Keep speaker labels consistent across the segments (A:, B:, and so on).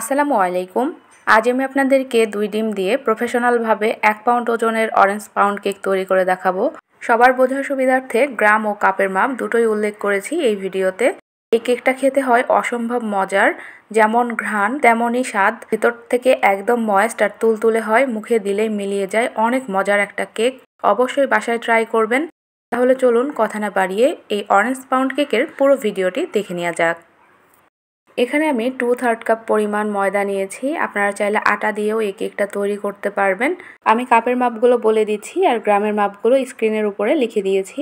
A: আসসালামু আলাইকুম আজ আমি আপনাদেরকে দুই ডিম দিয়ে প্রফেশনালভাবে এক পাউন্ড ওজনের অরেঞ্জ পাউন্ড কেক তৈরি করে দেখাবো সবার বোঝার সুবিধার্থে গ্রাম ও কাপের মাপ দুটোই উল্লেখ করেছি এই ভিডিওতে এই কেকটা খেতে হয় অসম্ভব মজার যেমন ঘ্রাণ তেমনই স্বাদ ভিতর থেকে একদম ময়েস্ট আর তুলতুলে হয় মুখে দিলেই মিলিয়ে যায় অনেক মজার একটা কেক অবশ্যই বাসায় ট্রাই করবেন তাহলে চলুন কথা না বাড়িয়ে এই অরেঞ্জ পাউন্ড কেকের পুরো ভিডিওটি দেখে নেওয়া যাক এখানে আমি টু থার্ড কাপ পরিমাণ ময়দা নিয়েছি আপনারা চাইলে আটা দিয়েও এই কেকটা তৈরি করতে পারবেন আমি কাপের মাপগুলো বলে দিচ্ছি আর গ্রামের মাপগুলো স্ক্রিনের উপরে লিখে দিয়েছি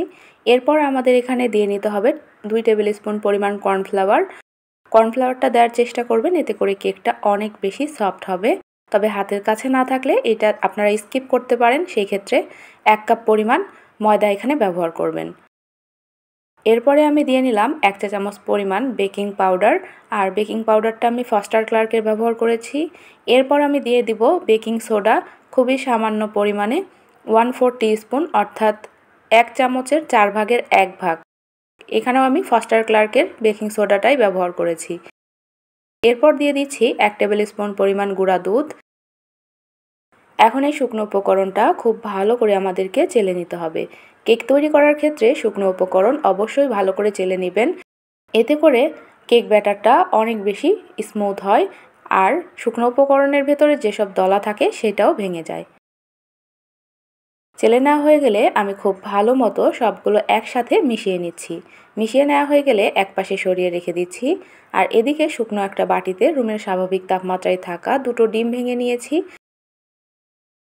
A: এরপর আমাদের এখানে দিয়ে নিতে হবে দুই টেবিল স্পুন পরিমাণ কর্নফ্লাওয়ার কর্নফ্লাওয়ারটা দেওয়ার চেষ্টা করবেন এতে করে কেকটা অনেক বেশি সফট হবে তবে হাতের কাছে না থাকলে এটা আপনারা স্কিপ করতে পারেন সেই ক্ষেত্রে এক কাপ পরিমাণ ময়দা এখানে ব্যবহার করবেন এরপরে আমি দিয়ে নিলাম এক চা চামচ পরিমাণ বেকিং পাউডার আর বেকিং পাউডারটা আমি ফস্টার ক্লার্কের ব্যবহার করেছি এরপর আমি দিয়ে দিব বেকিং সোডা খুবই সামান্য পরিমাণে ওয়ান ফোর স্পুন অর্থাৎ এক চামচের চার ভাগের এক ভাগ এখানেও আমি ফস্টার ক্লার্কের বেকিং সোডাটাই ব্যবহার করেছি এরপর দিয়ে দিচ্ছি এক টেবিল স্পুন পরিমাণ গুঁড়া দুধ এখন এই শুকনো উপকরণটা খুব ভালো করে আমাদেরকে চেলে নিতে হবে কেক তৈরি করার ক্ষেত্রে শুকনো উপকরণ অবশ্যই ভালো করে চেলে নেবেন এতে করে কেক ব্যাটারটা অনেক বেশি স্মুথ হয় আর শুকনো উপকরণের ভেতরে যেসব দলা থাকে সেটাও ভেঙে যায় চেলে নেওয়া হয়ে গেলে আমি খুব ভালো মতো সবগুলো একসাথে মিশিয়ে নিচ্ছি মিশিয়ে নেওয়া হয়ে গেলে একপাশে সরিয়ে রেখে দিচ্ছি আর এদিকে শুকনো একটা বাটিতে রুমের স্বাভাবিক তাপমাত্রায় থাকা দুটো ডিম ভেঙে নিয়েছি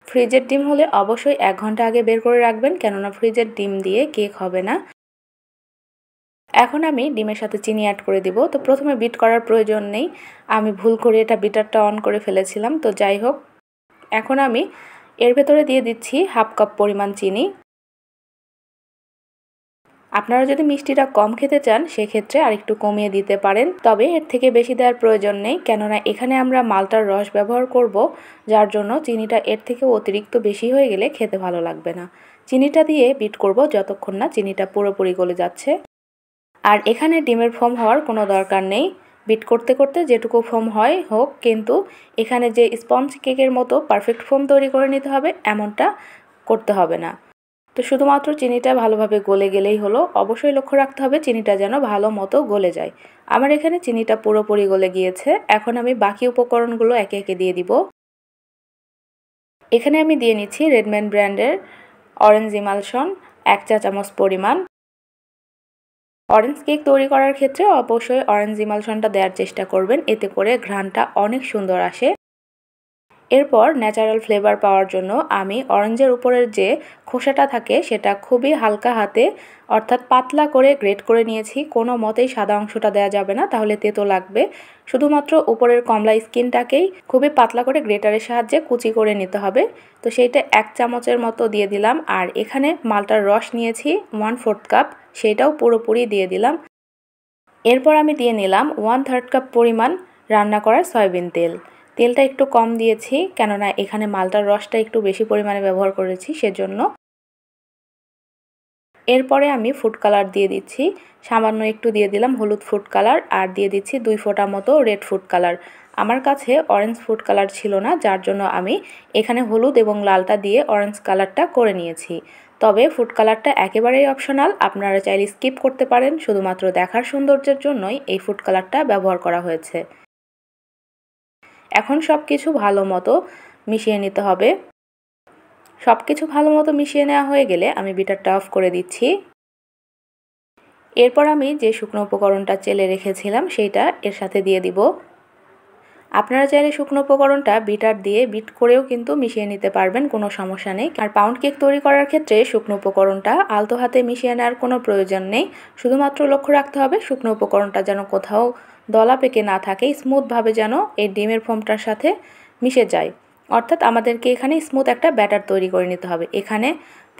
A: ফ্রিজের ডিম হলে অবশ্যই এক ঘন্টা আগে বের করে রাখবেন কেননা ফ্রিজের ডিম দিয়ে কেক হবে না এখন আমি ডিমের সাথে চিনি অ্যাড করে দিব তো প্রথমে বিট করার প্রয়োজন নেই আমি ভুল করে এটা বিটারটা অন করে ফেলেছিলাম তো যাই হোক এখন আমি এর ভেতরে দিয়ে দিচ্ছি হাফ কাপ পরিমাণ চিনি আপনারা যদি মিষ্টিটা কম খেতে চান সেক্ষেত্রে আর একটু কমিয়ে দিতে পারেন তবে এর থেকে বেশি দেওয়ার প্রয়োজন নেই কেননা এখানে আমরা মালটার রস ব্যবহার করব যার জন্য চিনিটা এর থেকে অতিরিক্ত বেশি হয়ে গেলে খেতে ভালো লাগবে না চিনিটা দিয়ে বিট করব যতক্ষণ না চিনিটা পুরোপুরি গলে যাচ্ছে আর এখানে ডিমের ফোম হওয়ার কোনো দরকার নেই বিট করতে করতে যেটুকু ফোম হয় হোক কিন্তু এখানে যে স্পঞ্জ কেকের মতো পারফেক্ট ফোম তৈরি করে নিতে হবে এমনটা করতে হবে না তো শুধুমাত্র চিনিটা ভালোভাবে গলে গেলেই হলো অবশ্যই লক্ষ্য রাখতে হবে চিনিটা যেন ভালো মতো গলে যায় আমার এখানে চিনিটা পুরোপুরি গলে গিয়েছে এখন আমি বাকি উপকরণগুলো একে একে দিয়ে দিব এখানে আমি দিয়ে নিচ্ছি রেডম্যান ব্র্যান্ডের অরেঞ্জ ইমালশন এক চা চামচ পরিমাণ অরেঞ্জ কেক তৈরি করার ক্ষেত্রে অবশ্যই অরেঞ্জ ইমালশনটা দেওয়ার চেষ্টা করবেন এতে করে ঘ্রাণটা অনেক সুন্দর আসে এরপর ন্যাচারাল ফ্লেভার পাওয়ার জন্য আমি অরেঞ্জের উপরের যে খোসাটা থাকে সেটা খুবই হালকা হাতে অর্থাৎ পাতলা করে গ্রেট করে নিয়েছি কোনো মতেই সাদা অংশটা দেওয়া যাবে না তাহলে তেতো লাগবে শুধুমাত্র উপরের কমলা স্কিনটাকেই খুবই পাতলা করে গ্রেটারের সাহায্যে কুচি করে নিতে হবে তো সেইটা এক চামচের মতো দিয়ে দিলাম আর এখানে মালটার রস নিয়েছি ওয়ান ফোর্থ কাপ সেটাও পুরোপুরি দিয়ে দিলাম এরপর আমি দিয়ে নিলাম ওয়ান থার্ড কাপ পরিমাণ রান্না করা সয়াবিন তেল তেলটা একটু কম দিয়েছি কেননা এখানে মালটার রসটা একটু বেশি পরিমাণে ব্যবহার করেছি সেজন্য এরপরে আমি ফুড কালার দিয়ে দিচ্ছি সামান্য একটু দিয়ে দিলাম হলুদ ফুড কালার আর দিয়ে দিচ্ছি দুই ফোঁটা মতো রেড ফুড কালার আমার কাছে অরেঞ্জ ফুড কালার ছিল না যার জন্য আমি এখানে হলুদ এবং লালটা দিয়ে অরেঞ্জ কালারটা করে নিয়েছি তবে ফুড কালারটা একেবারেই অপশনাল আপনারা চাইলে স্কিপ করতে পারেন শুধুমাত্র দেখার সৌন্দর্যের জন্যই এই ফুড কালারটা ব্যবহার করা হয়েছে এখন সব কিছু ভালো মতো মিশিয়ে নিতে হবে সব কিছু ভালো মতো মিশিয়ে নেওয়া হয়ে গেলে আমি বিটারটা অফ করে দিচ্ছি এরপর আমি যে শুকনো উপকরণটা চেলে রেখেছিলাম সেইটা এর সাথে দিয়ে দিব আপনারা চাইলে শুকনো উপকরণটা বিটার দিয়ে বিট করেও কিন্তু মিশিয়ে নিতে পারবেন কোনো সমস্যা নেই আর পাউন্ড কেক তৈরি করার ক্ষেত্রে শুকনো উপকরণটা আলতো হাতে মিশিয়ে নেওয়ার কোনো প্রয়োজন নেই শুধুমাত্র লক্ষ্য রাখতে হবে শুকনো উপকরণটা যেন কোথাও দলা পেকে না থাকে স্মুথভাবে যেন এই ডিমের ফোমটার সাথে মিশে যায় অর্থাৎ আমাদেরকে এখানে স্মুথ একটা ব্যাটার তৈরি করে নিতে হবে এখানে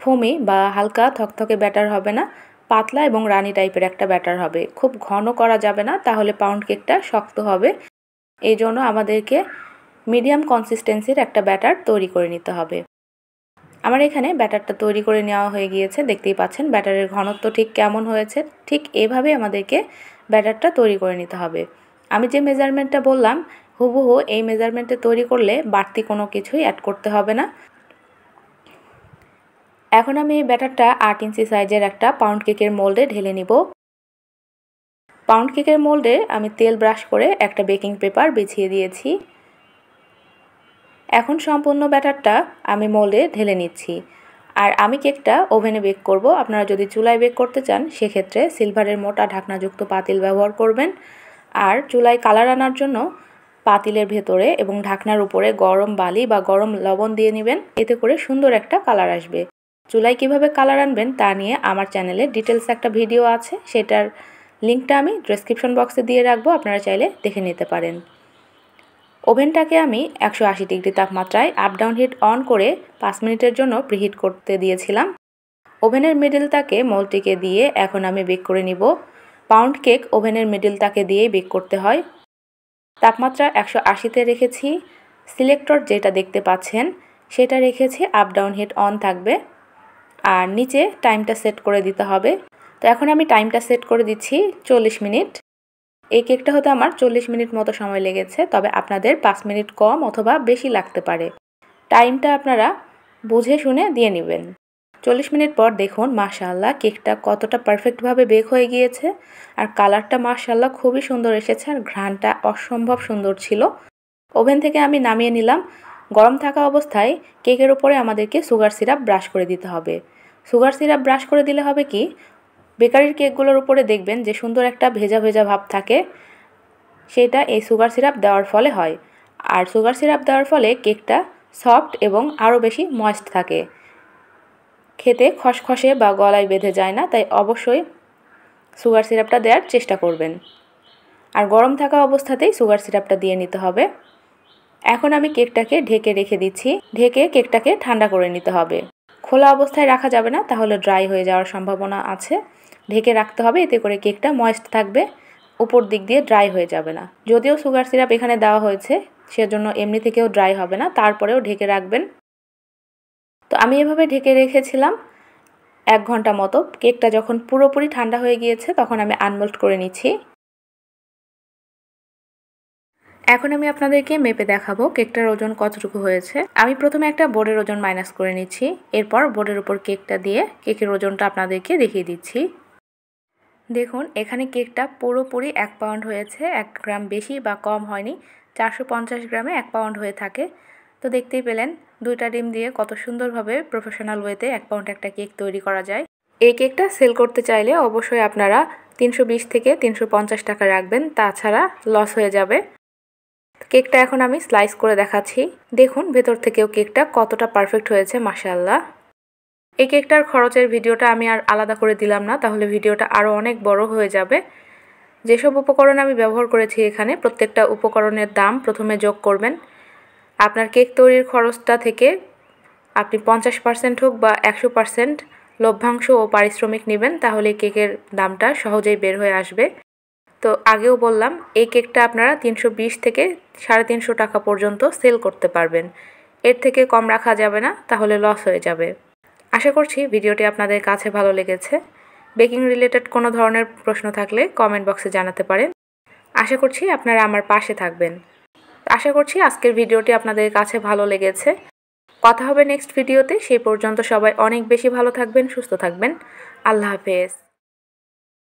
A: ফোমে বা হালকা থকথকে ব্যাটার হবে না পাতলা এবং রানি টাইপের একটা ব্যাটার হবে খুব ঘন করা যাবে না তাহলে পাউন্ড কেকটা শক্ত হবে এই জন্য আমাদেরকে মিডিয়াম কনসিস্টেন্সির একটা ব্যাটার তৈরি করে নিতে হবে আমার এখানে ব্যাটারটা তৈরি করে নেওয়া হয়ে গিয়েছে দেখতেই পাচ্ছেন ব্যাটারের ঘনত্ব ঠিক কেমন হয়েছে ঠিক এভাবে আমাদেরকে ব্যাটারটা তৈরি করে নিতে হবে আমি যে মেজারমেন্টটা বললাম হুবহু এই মেজারমেন্টে তৈরি করলে বাড়তি কোনো কিছুই অ্যাড করতে হবে না এখন আমি এই ব্যাটারটা আট ইঞ্চি সাইজের একটা পাউন্ড কেকের মোল্ডে ঢেলে নিব পাউন্ড কেকের মোল্ডে আমি তেল ব্রাশ করে একটা বেকিং পেপার বিছিয়ে দিয়েছি এখন সম্পূর্ণ ব্যাটারটা আমি মোল্ডে ঢেলে নিচ্ছি আর আমি কেকটা ওভেনে বেক করব আপনারা যদি চুলায় বেক করতে চান সেক্ষেত্রে সিলভারের মোটা ঢাকনাযুক্ত পাতিল ব্যবহার করবেন আর চুলায় কালার আনার জন্য পাতিলের ভেতরে এবং ঢাকনার উপরে গরম বালি বা গরম লবণ দিয়ে নেবেন এতে করে সুন্দর একটা কালার আসবে চুলায় কিভাবে কালার আনবেন তা নিয়ে আমার চ্যানেলে ডিটেলস একটা ভিডিও আছে সেটার লিঙ্কটা আমি ডেসক্রিপশন বক্সে দিয়ে রাখবো আপনারা চাইলে দেখে নিতে পারেন ওভেনটাকে আমি একশো আশি ডিগ্রি তাপমাত্রায় আপ ডাউন হিট অন করে পাঁচ মিনিটের জন্য প্রিহিট করতে দিয়েছিলাম ওভেনের মিডিল তাকে মোলটিকে দিয়ে এখন আমি বেক করে নিব পাউন্ড কেক ওভেনের মিডিল তাকে দিয়ে বেক করতে হয় তাপমাত্রা একশো আশিতে রেখেছি সিলেক্টর যেটা দেখতে পাচ্ছেন সেটা রেখেছি আপ ডাউন হিট অন থাকবে আর নিচে টাইমটা সেট করে দিতে হবে তো এখন আমি টাইমটা সেট করে দিচ্ছি চল্লিশ মিনিট এই কেকটা হতে আমার চল্লিশ মিনিট মতো সময় লেগেছে তবে আপনাদের পাঁচ মিনিট কম অথবা বেশি লাগতে পারে টাইমটা আপনারা বুঝে শুনে দিয়ে নেবেন চল্লিশ মিনিট পর দেখুন মাশাল্লাহ কেকটা কতটা পারফেক্টভাবে বেক হয়ে গিয়েছে আর কালারটা মাশাল্লাহ খুবই সুন্দর এসেছে আর ঘ্রাণটা অসম্ভব সুন্দর ছিল ওভেন থেকে আমি নামিয়ে নিলাম গরম থাকা অবস্থায় কেকের উপরে আমাদেরকে সুগার সিরাপ ব্রাশ করে দিতে হবে সুগার সিরাপ ব্রাশ করে দিলে হবে কি বেকারির কেকগুলোর উপরে দেখবেন যে সুন্দর একটা ভেজা ভেজা ভাব থাকে সেটা এই সুগার সিরাপ দেওয়ার ফলে হয় আর সুগার সিরাপ দেওয়ার ফলে কেকটা সফট এবং আরও বেশি ময়েস্ট থাকে খেতে খসখসে বা গলায় বেঁধে যায় না তাই অবশ্যই সুগার সিরাপটা দেওয়ার চেষ্টা করবেন আর গরম থাকা অবস্থাতেই সুগার সিরাপটা দিয়ে নিতে হবে এখন আমি কেকটাকে ঢেকে রেখে দিচ্ছি ঢেকে কেকটাকে ঠান্ডা করে নিতে হবে খোলা অবস্থায় রাখা যাবে না তাহলে ড্রাই হয়ে যাওয়ার সম্ভাবনা আছে ঢেকে রাখতে হবে এতে করে কেকটা ময়েস্ট থাকবে উপর দিক দিয়ে ড্রাই হয়ে যাবে না যদিও সুগার সিরাপ এখানে দেওয়া হয়েছে সেজন্য এমনি থেকেও ড্রাই হবে না তারপরেও ঢেকে রাখবেন তো আমি এভাবে ঢেকে রেখেছিলাম এক ঘন্টা মতো কেকটা যখন পুরোপুরি ঠান্ডা হয়ে গিয়েছে তখন আমি আনমোল্ড করে নিচ্ছি এখন আমি আপনাদেরকে মেপে দেখাবো কেকটার ওজন কতটুকু হয়েছে আমি প্রথমে একটা বোর্ডের ওজন মাইনাস করে নিচ্ছি এরপর বোর্ডের উপর কেকটা দিয়ে কেকের ওজনটা আপনাদেরকে দেখিয়ে দিচ্ছি দেখুন এখানে কেকটা পুরোপুরি এক পাউন্ড হয়েছে এক গ্রাম বেশি বা কম হয়নি চারশো পঞ্চাশ গ্রামে এক পাউন্ড হয়ে থাকে তো দেখতেই পেলেন দুইটা ডিম দিয়ে কত সুন্দরভাবে প্রফেশনাল ওয়েতে এক পাউন্ড একটা কেক তৈরি করা যায় এই কেকটা সেল করতে চাইলে অবশ্যই আপনারা তিনশো থেকে তিনশো টাকা রাখবেন তাছাড়া লস হয়ে যাবে কেকটা এখন আমি স্লাইস করে দেখাচ্ছি দেখুন ভেতর থেকেও কেকটা কতটা পারফেক্ট হয়েছে আল্লাহ এই কেকটার খরচের ভিডিওটা আমি আর আলাদা করে দিলাম না তাহলে ভিডিওটা আরও অনেক বড় হয়ে যাবে যেসব উপকরণ আমি ব্যবহার করেছি এখানে প্রত্যেকটা উপকরণের দাম প্রথমে যোগ করবেন আপনার কেক তৈরির খরচটা থেকে আপনি পঞ্চাশ পার্সেন্ট হোক বা একশো পার্সেন্ট লভ্যাংশ ও পারিশ্রমিক নেবেন তাহলে কেকের দামটা সহজেই বের হয়ে আসবে তো আগেও বললাম এই কেকটা আপনারা তিনশো থেকে সাড়ে তিনশো টাকা পর্যন্ত সেল করতে পারবেন এর থেকে কম রাখা যাবে না তাহলে লস হয়ে যাবে আশা করছি ভিডিওটি আপনাদের কাছে ভালো লেগেছে বেকিং রিলেটেড কোনো ধরনের প্রশ্ন থাকলে কমেন্ট বক্সে জানাতে পারেন আশা করছি আপনারা আমার পাশে থাকবেন আশা করছি আজকের ভিডিওটি আপনাদের কাছে ভালো লেগেছে কথা হবে নেক্সট ভিডিওতে সেই পর্যন্ত সবাই অনেক বেশি ভালো থাকবেন সুস্থ থাকবেন আল্লাহ হাফেজ